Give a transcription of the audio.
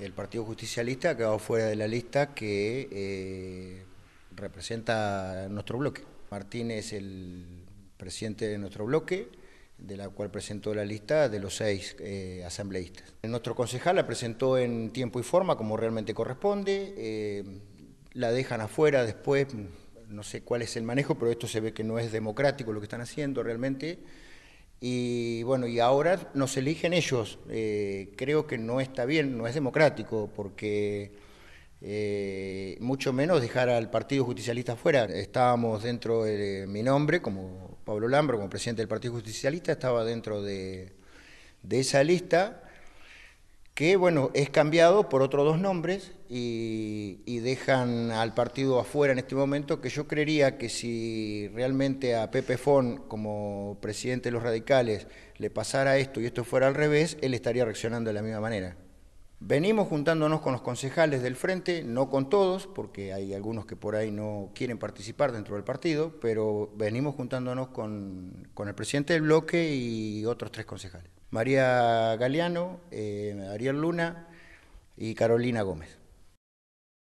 el Partido Justicialista ha quedado fuera de la lista que eh, representa nuestro bloque. Martínez es el presidente de nuestro bloque, de la cual presentó la lista de los seis eh, asambleístas. Nuestro concejal la presentó en tiempo y forma, como realmente corresponde. Eh, la dejan afuera después, no sé cuál es el manejo, pero esto se ve que no es democrático lo que están haciendo realmente. Y bueno, y ahora nos eligen ellos. Eh, creo que no está bien, no es democrático, porque eh, mucho menos dejar al Partido Justicialista fuera. Estábamos dentro de mi nombre, como Pablo Lambro, como presidente del Partido Justicialista, estaba dentro de, de esa lista que bueno, es cambiado por otros dos nombres y, dejan al partido afuera en este momento, que yo creería que si realmente a Pepe Fon como presidente de los radicales le pasara esto y esto fuera al revés, él estaría reaccionando de la misma manera. Venimos juntándonos con los concejales del frente, no con todos, porque hay algunos que por ahí no quieren participar dentro del partido, pero venimos juntándonos con el presidente del bloque y otros tres concejales. María Galeano, eh, Ariel Luna y Carolina Gómez.